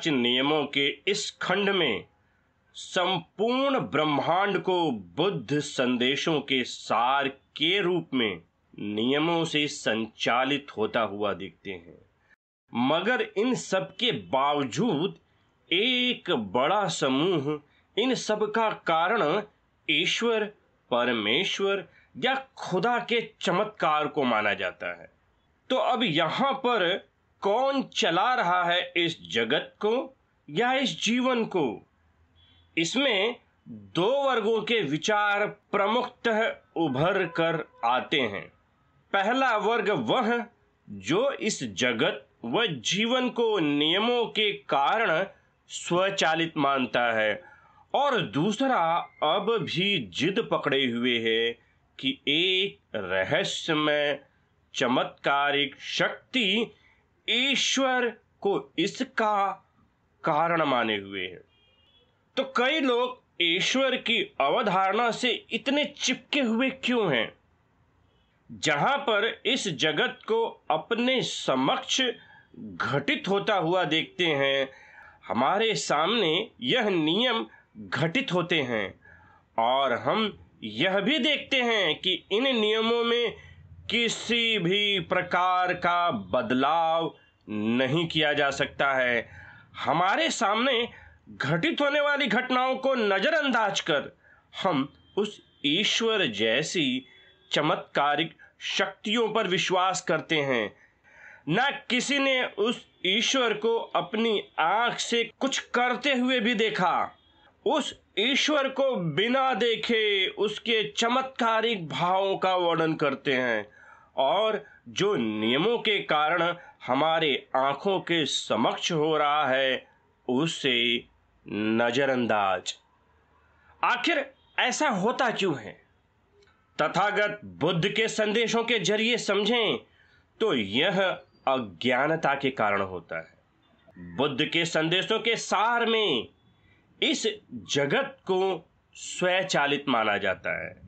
पांच नियमों के इस खंड में संपूर्ण ब्रह्मांड को बुद्ध संदेशों के सार के रूप में नियमों से संचालित होता हुआ दिखते हैं मगर इन सब के बावजूद एक बड़ा समूह इन सब का कारण ईश्वर परमेश्वर या खुदा के चमत्कार को माना जाता है तो अब यहां पर कौन चला रहा है इस जगत को या इस जीवन को इसमें दो वर्गों के विचार प्रमुखतः उभर कर आते हैं पहला वर्ग वह जो इस जगत व जीवन को नियमों के कारण स्वचालित मानता है और दूसरा अब भी जिद पकड़े हुए है कि एक रहस्यमय चमत्कारिक शक्ति ईश्वर को इसका कारण माने हुए हैं तो कई लोग ईश्वर की अवधारणा से इतने चिपके हुए क्यों हैं जहां पर इस जगत को अपने समक्ष घटित होता हुआ देखते हैं हमारे सामने यह नियम घटित होते हैं और हम यह भी देखते हैं कि इन नियमों में किसी भी प्रकार का बदलाव नहीं किया जा सकता है हमारे सामने घटित होने वाली घटनाओं को नज़रअंदाज कर हम उस ईश्वर जैसी चमत्कारिक शक्तियों पर विश्वास करते हैं ना किसी ने उस ईश्वर को अपनी आंख से कुछ करते हुए भी देखा उस ईश्वर को बिना देखे उसके चमत्कारिक भावों का वर्णन करते हैं और जो नियमों के कारण हमारे आंखों के समक्ष हो रहा है उसे नज़रअंदाज आखिर ऐसा होता क्यों है तथागत बुद्ध के संदेशों के जरिए समझें तो यह अज्ञानता के कारण होता है बुद्ध के संदेशों के सार में इस जगत को स्वचालित माना जाता है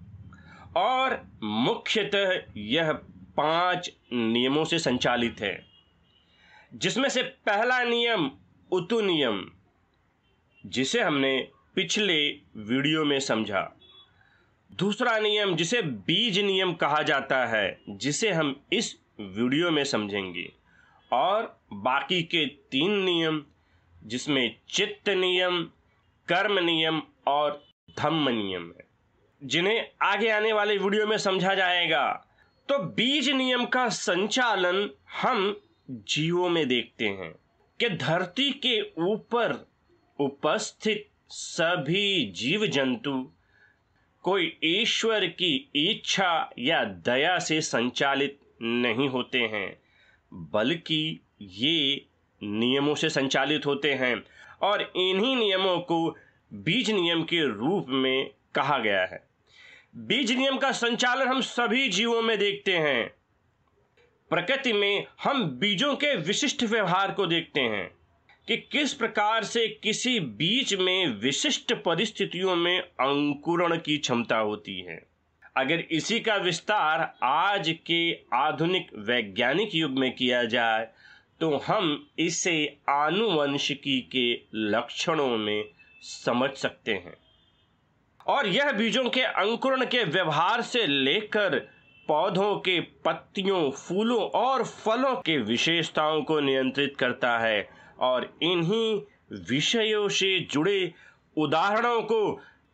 और मुख्यतः यह पांच नियमों से संचालित है जिसमें से पहला नियम उतु नियम जिसे हमने पिछले वीडियो में समझा दूसरा नियम जिसे बीज नियम कहा जाता है जिसे हम इस वीडियो में समझेंगे और बाकी के तीन नियम जिसमें चित्त नियम कर्म नियम और धम्म नियम है जिन्हें आगे आने वाले वीडियो में समझा जाएगा तो बीज नियम का संचालन हम जीवों में देखते हैं कि धरती के ऊपर उपस्थित सभी जीव जंतु कोई ईश्वर की इच्छा या दया से संचालित नहीं होते हैं बल्कि ये नियमों से संचालित होते हैं और इन्हीं नियमों को बीज नियम के रूप में कहा गया है बीज नियम का संचालन हम सभी जीवों में देखते हैं प्रकृति में हम बीजों के विशिष्ट व्यवहार को देखते हैं कि किस प्रकार से किसी बीज में विशिष्ट परिस्थितियों में अंकुरण की क्षमता होती है अगर इसी का विस्तार आज के आधुनिक वैज्ञानिक युग में किया जाए तो हम इसे आनुवंशिकी के लक्षणों में समझ सकते हैं और यह बीजों के अंकुरण के व्यवहार से लेकर पौधों के पत्तियों फूलों और फलों के विशेषताओं को नियंत्रित करता है और इन्हीं विषयों से जुड़े उदाहरणों को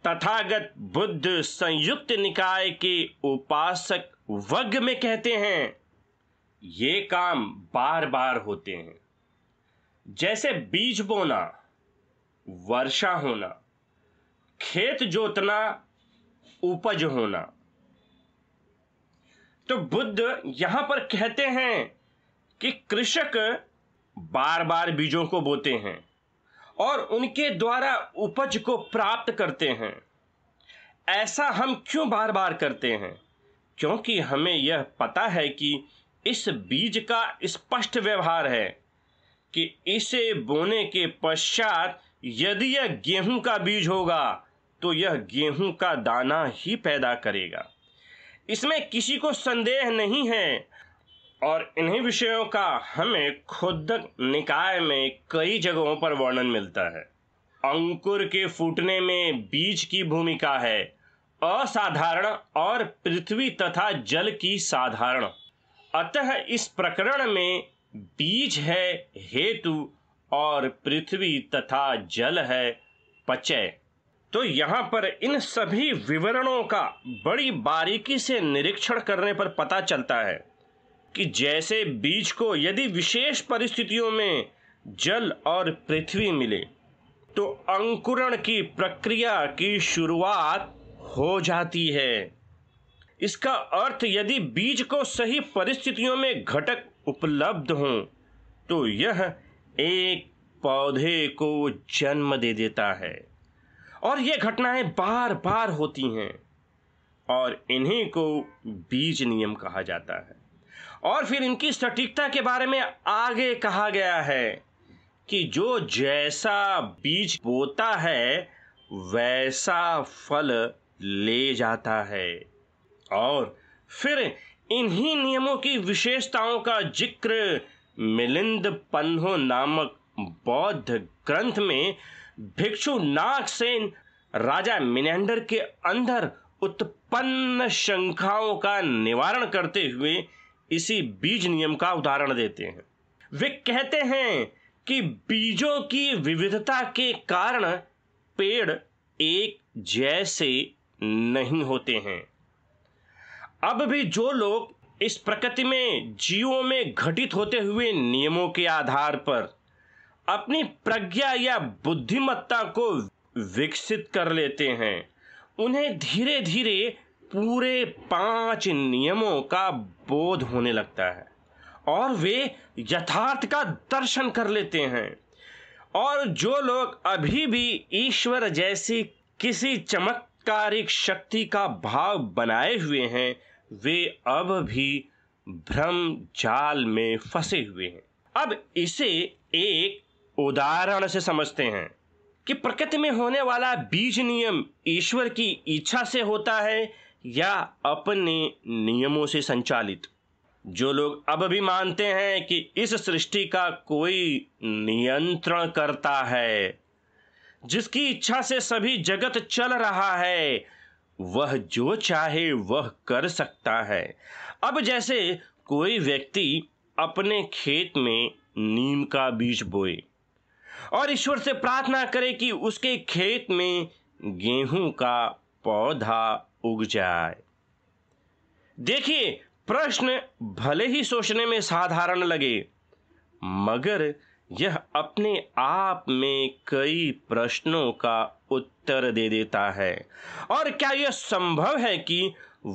तथागत बुद्ध संयुक्त निकाय के उपासक वर्ग में कहते हैं ये काम बार बार होते हैं जैसे बीज बोना वर्षा होना खेत जोतना उपज होना तो बुद्ध यहां पर कहते हैं कि कृषक बार बार बीजों को बोते हैं और उनके द्वारा उपज को प्राप्त करते हैं ऐसा हम क्यों बार बार करते हैं क्योंकि हमें यह पता है कि इस बीज का स्पष्ट व्यवहार है कि इसे बोने के पश्चात यदि यह गेहूं का बीज होगा तो यह गेहूं का दाना ही पैदा करेगा इसमें किसी को संदेह नहीं है और इन्हीं विषयों का हमें खुद निकाय में कई जगहों पर वर्णन मिलता है अंकुर के फूटने में बीज की भूमिका है असाधारण और पृथ्वी तथा जल की साधारण अतः इस प्रकरण में बीज है हेतु और पृथ्वी तथा जल है पचय तो यहाँ पर इन सभी विवरणों का बड़ी बारीकी से निरीक्षण करने पर पता चलता है कि जैसे बीज को यदि विशेष परिस्थितियों में जल और पृथ्वी मिले तो अंकुरण की प्रक्रिया की शुरुआत हो जाती है इसका अर्थ यदि बीज को सही परिस्थितियों में घटक उपलब्ध हों तो यह एक पौधे को जन्म दे देता है और ये घटनाएं बार बार होती हैं और इन्हीं को बीज नियम कहा जाता है और फिर इनकी सटीकता के बारे में आगे कहा गया है कि जो जैसा बीज बोता है वैसा फल ले जाता है और फिर इन्हीं नियमों की विशेषताओं का जिक्र मिलिंद पन्हो नामक बौद्ध ग्रंथ में भिक्षु नागसेन राजा मिनेंडर के अंदर उत्पन्न शंखाओं का निवारण करते हुए इसी बीज नियम का उदाहरण देते हैं वे कहते हैं कि बीजों की विविधता के कारण पेड़ एक जैसे नहीं होते हैं अब भी जो लोग इस प्रकृति में जीवों में घटित होते हुए नियमों के आधार पर अपनी प्रज्ञा या बुद्धिमत्ता को विकसित कर लेते हैं उन्हें धीरे धीरे पूरे पांच नियमों का बोध होने लगता है और वे यथार्थ का दर्शन कर लेते हैं और जो लोग अभी भी ईश्वर जैसी किसी चमत्कारिक शक्ति का भाव बनाए हुए हैं वे अब भी भ्रम जाल में फंसे हुए हैं अब इसे एक उदाहरण से समझते हैं कि प्रकृति में होने वाला बीज नियम ईश्वर की इच्छा से होता है या अपने नियमों से संचालित जो लोग अब भी मानते हैं कि इस सृष्टि का कोई नियंत्रण करता है जिसकी इच्छा से सभी जगत चल रहा है वह जो चाहे वह कर सकता है अब जैसे कोई व्यक्ति अपने खेत में नीम का बीज बोए और ईश्वर से प्रार्थना करे कि उसके खेत में गेहूं का पौधा उग जाए देखिए प्रश्न भले ही सोचने में साधारण लगे मगर यह अपने आप में कई प्रश्नों का उत्तर दे देता है और क्या यह संभव है कि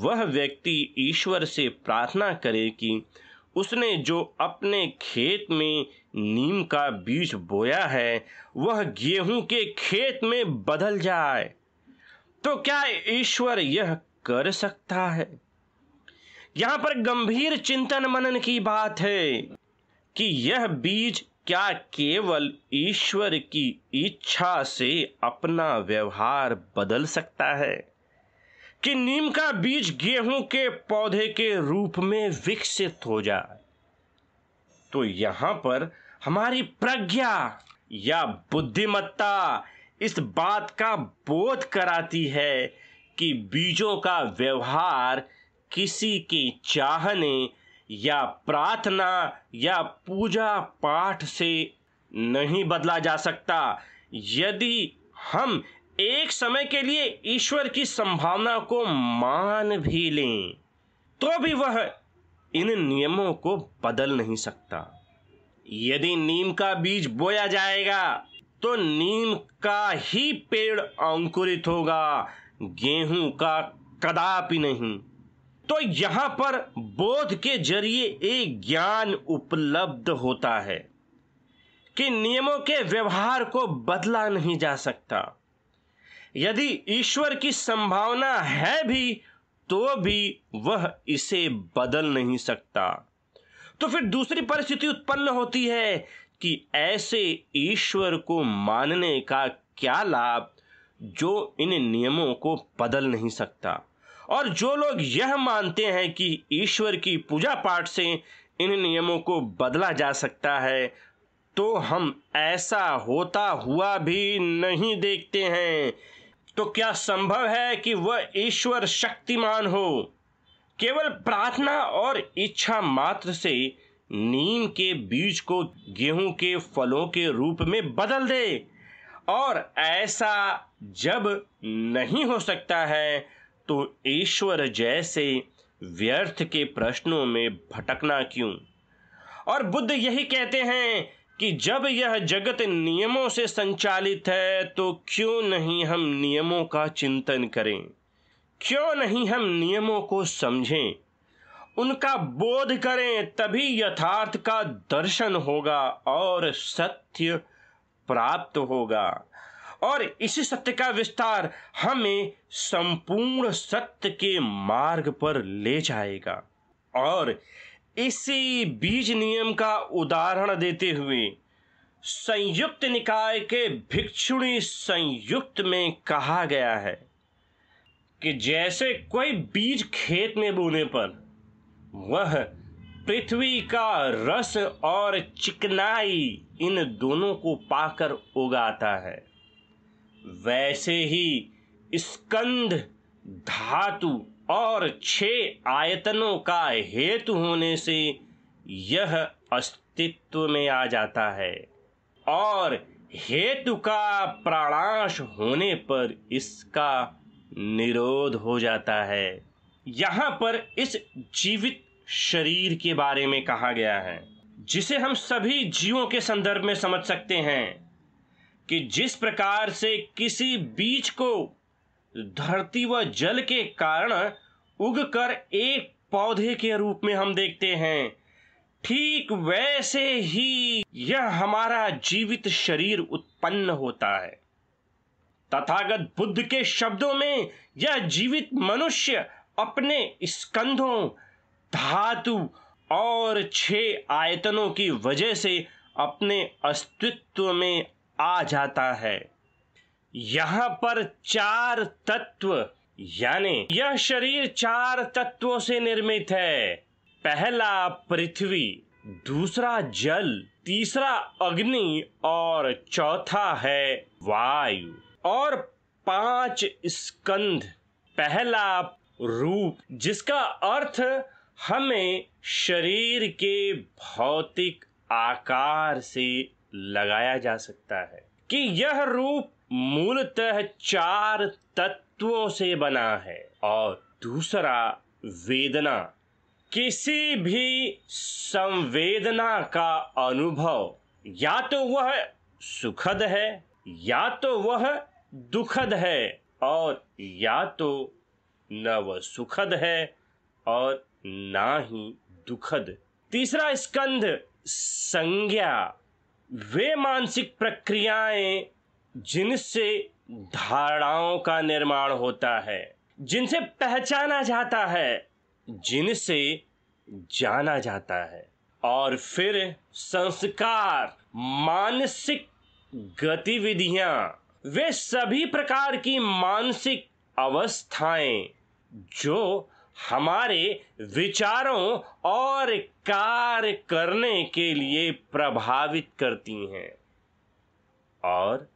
वह व्यक्ति ईश्वर से प्रार्थना करे कि उसने जो अपने खेत में नीम का बीज बोया है वह गेहूं के खेत में बदल जाए तो क्या ईश्वर यह कर सकता है यहां पर गंभीर चिंतन मनन की बात है कि यह बीज क्या केवल ईश्वर की इच्छा से अपना व्यवहार बदल सकता है कि नीम का बीज गेहूं के पौधे के रूप में विकसित हो जाए तो यहां पर हमारी प्रज्ञा या बुद्धिमत्ता इस बात का बोध कराती है कि बीजों का व्यवहार किसी की चाहने या प्रार्थना या पूजा पाठ से नहीं बदला जा सकता यदि हम एक समय के लिए ईश्वर की संभावना को मान भी लें तो भी वह इन नियमों को बदल नहीं सकता यदि नीम का बीज बोया जाएगा तो नीम का ही पेड़ अंकुरित होगा गेहूं का कदापि नहीं तो यहां पर बोध के जरिए एक ज्ञान उपलब्ध होता है कि नियमों के व्यवहार को बदला नहीं जा सकता यदि ईश्वर की संभावना है भी तो भी वह इसे बदल नहीं सकता तो फिर दूसरी परिस्थिति उत्पन्न होती है कि ऐसे ईश्वर को मानने का क्या लाभ जो इन नियमों को बदल नहीं सकता और जो लोग यह मानते हैं कि ईश्वर की पूजा पाठ से इन नियमों को बदला जा सकता है तो हम ऐसा होता हुआ भी नहीं देखते हैं तो क्या संभव है कि वह ईश्वर शक्तिमान हो केवल प्रार्थना और इच्छा मात्र से नीम के बीज को गेहूं के फलों के रूप में बदल दे और ऐसा जब नहीं हो सकता है तो ईश्वर जैसे व्यर्थ के प्रश्नों में भटकना क्यों और बुद्ध यही कहते हैं कि जब यह जगत नियमों से संचालित है तो क्यों नहीं हम नियमों का चिंतन करें क्यों नहीं हम नियमों को समझें उनका बोध करें तभी यथार्थ का दर्शन होगा और सत्य प्राप्त होगा और इसी सत्य का विस्तार हमें संपूर्ण सत्य के मार्ग पर ले जाएगा और इसी बीज नियम का उदाहरण देते हुए संयुक्त निकाय के भिक्षुणी संयुक्त में कहा गया है कि जैसे कोई बीज खेत में बोने पर वह पृथ्वी का रस और चिकनाई इन दोनों को पाकर उगाता है वैसे ही स्कंद धातु और छह आयतनों का हेतु होने से यह अस्तित्व में आ जाता है और हेतु का प्राणाश होने पर इसका निरोध हो जाता है यहाँ पर इस जीवित शरीर के बारे में कहा गया है जिसे हम सभी जीवों के संदर्भ में समझ सकते हैं कि जिस प्रकार से किसी बीज को धरती व जल के कारण उगकर एक पौधे के रूप में हम देखते हैं ठीक वैसे ही यह हमारा जीवित शरीर उत्पन्न होता है तथागत बुद्ध के शब्दों में यह जीवित मनुष्य अपने स्कंधों धातु और छह आयतनों की वजह से अपने अस्तित्व में आ जाता है यहां पर चार तत्व यानी यह शरीर चार तत्वों से निर्मित है पहला पृथ्वी दूसरा जल तीसरा अग्नि और चौथा है वायु और पांच स्कंध पहला रूप जिसका अर्थ हमें शरीर के भौतिक आकार से लगाया जा सकता है कि यह रूप मूलतः चार तत्वों से बना है और दूसरा वेदना किसी भी संवेदना का अनुभव या तो वह सुखद है या तो वह दुखद है और या तो न वह सुखद है और ना ही दुखद तीसरा स्कंध संज्ञा वे मानसिक प्रक्रियाएं जिनसे धारणाओं का निर्माण होता है जिनसे पहचाना जाता है जिनसे जाना जाता है और फिर संस्कार मानसिक गतिविधियां वे सभी प्रकार की मानसिक अवस्थाएं जो हमारे विचारों और कार्य करने के लिए प्रभावित करती हैं और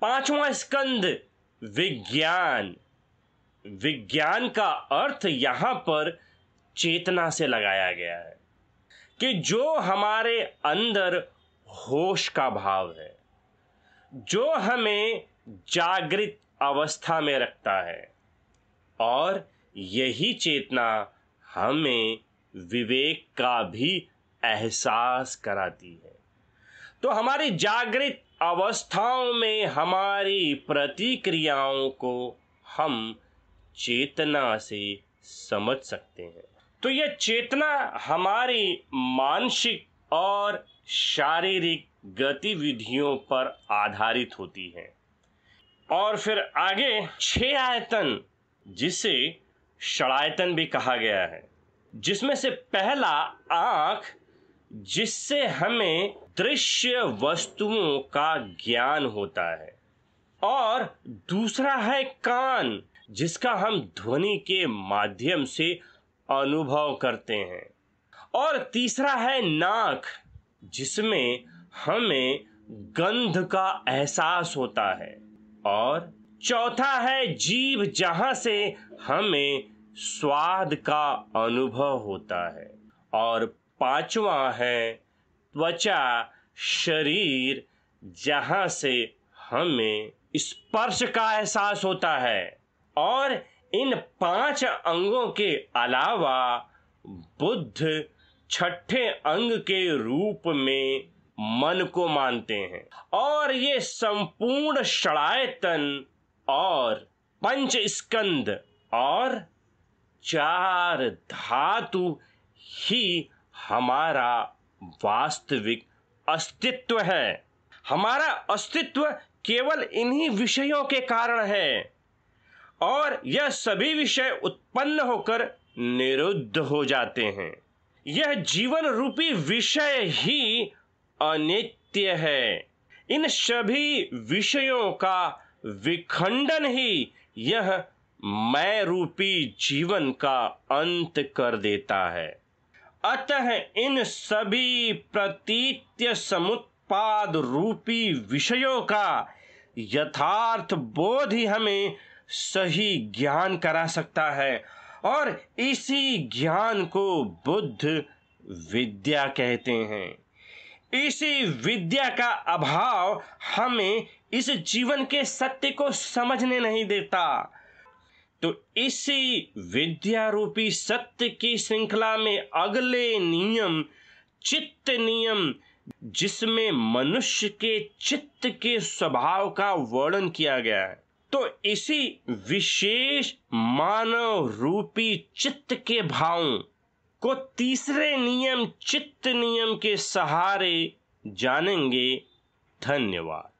पांचवा स्कंद विज्ञान विज्ञान का अर्थ यहां पर चेतना से लगाया गया है कि जो हमारे अंदर होश का भाव है जो हमें जागृत अवस्था में रखता है और यही चेतना हमें विवेक का भी एहसास कराती है तो हमारी जागृत अवस्थाओं में हमारी प्रतिक्रियाओं को हम चेतना से समझ सकते हैं तो यह चेतना हमारी मानसिक और शारीरिक गतिविधियों पर आधारित होती है और फिर आगे छह आयतन जिसे षड़ायतन भी कहा गया है जिसमें से पहला आंख जिससे हमें दृश्य वस्तुओं का ज्ञान होता है और दूसरा है कान जिसका हम ध्वनि के माध्यम से अनुभव करते हैं और तीसरा है नाक जिसमें हमें गंध का एहसास होता है और चौथा है जीव जहां से हमें स्वाद का अनुभव होता है और पांचवा है त्वचा शरीर जहां से हमें स्पर्श का एहसास होता है और इन पांच अंगों के अलावा बुद्ध छठे अंग के रूप में मन को मानते हैं और ये संपूर्ण षड़ायतन और पंच स्कंद और चार धातु ही हमारा वास्तविक अस्तित्व है हमारा अस्तित्व केवल इन्हीं विषयों के कारण है और यह सभी विषय उत्पन्न होकर निरुद्ध हो जाते हैं यह जीवन रूपी विषय ही अनित्य है इन सभी विषयों का विखंडन ही यह मैं रूपी जीवन का अंत कर देता है अतः इन सभी प्रतीत्य समुत्पाद रूपी विषयों का यथार्थ बोध ही हमें सही ज्ञान करा सकता है और इसी ज्ञान को बुद्ध विद्या कहते हैं इसी विद्या का अभाव हमें इस जीवन के सत्य को समझने नहीं देता तो इसी विद्या रूपी सत्य की श्रृंखला में अगले नियम चित्त नियम जिसमें मनुष्य के चित्त के स्वभाव का वर्णन किया गया है तो इसी विशेष मानव रूपी चित्त के भावों को तीसरे नियम चित्त नियम के सहारे जानेंगे धन्यवाद